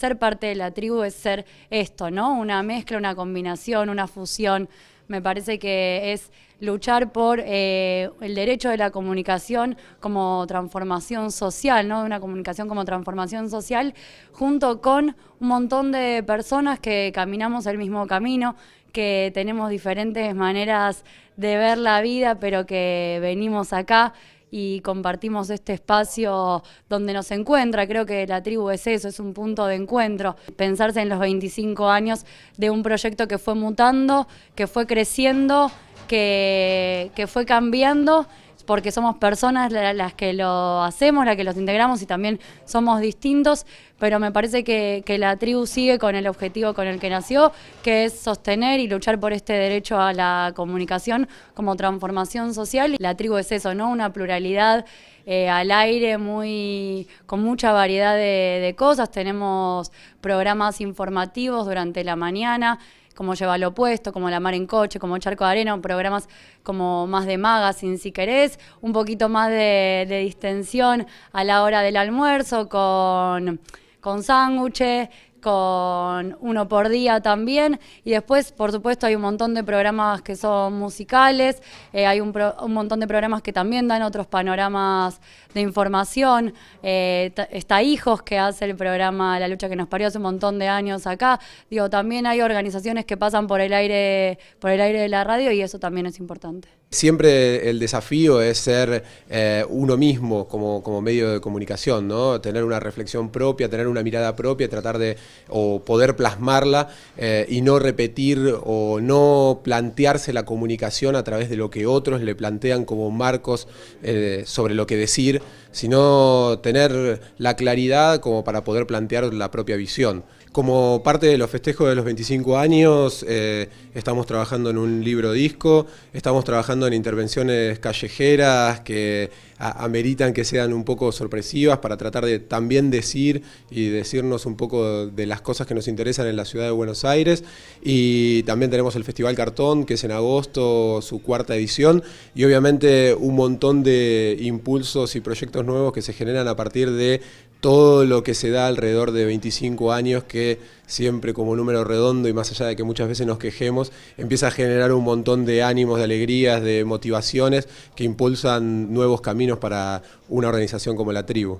ser parte de la tribu es ser esto, ¿no? Una mezcla, una combinación, una fusión. Me parece que es luchar por eh, el derecho de la comunicación como transformación social, ¿no? Una comunicación como transformación social, junto con un montón de personas que caminamos el mismo camino, que tenemos diferentes maneras de ver la vida, pero que venimos acá y compartimos este espacio donde nos encuentra. Creo que la tribu es eso, es un punto de encuentro. Pensarse en los 25 años de un proyecto que fue mutando, que fue creciendo, que, que fue cambiando porque somos personas las que lo hacemos, las que los integramos y también somos distintos, pero me parece que, la tribu sigue con el objetivo con el que nació, que es sostener y luchar por este derecho a la comunicación como transformación social. La tribu es eso, ¿no? Una pluralidad eh, al aire, muy, con mucha variedad de cosas. Tenemos programas informativos durante la mañana, como Lleva lo opuesto, como La Mar en Coche, como Charco de Arena, programas como más de magazine si querés, un poquito más de, distensión a la hora del almuerzo con con sándwiches, con uno por día también. Y después, por supuesto, hay un montón de programas que son musicales, eh, hay un, un, montón de programas que también dan otros panoramas de información. Eh, está Hijos, que hace el programa La lucha que nos parió hace un montón de años acá. Digo, también hay organizaciones que pasan por el aire, por el aire de la radio y eso también es importante. Siempre el desafío es ser eh, uno mismo como, como medio de comunicación, ¿no? Tener una reflexión propia, tener una mirada propia, tratar de o poder plasmarla eh, y no repetir o no plantearse la comunicación a través de lo que otros le plantean como marcos eh, sobre lo que decir, sino tener la claridad como para poder plantear la propia visión. Como parte de los festejos de los 25 años, eh, estamos trabajando en un libro disco, estamos trabajando en intervenciones callejeras que ameritan que sean un poco sorpresivas para tratar de también decir y decirnos un poco de las cosas que nos interesan en la ciudad de Buenos Aires. Y también tenemos el Festival Cartón, que es en agosto, su cuarta edición, y obviamente un montón de impulsos y proyectos nuevos que se generan a partir de todo lo que se da alrededor de 25 años que siempre como número redondo y más allá de que muchas veces nos quejemos, empieza a generar un montón de ánimos, de alegrías, de motivaciones que impulsan nuevos caminos para una organización como la tribu.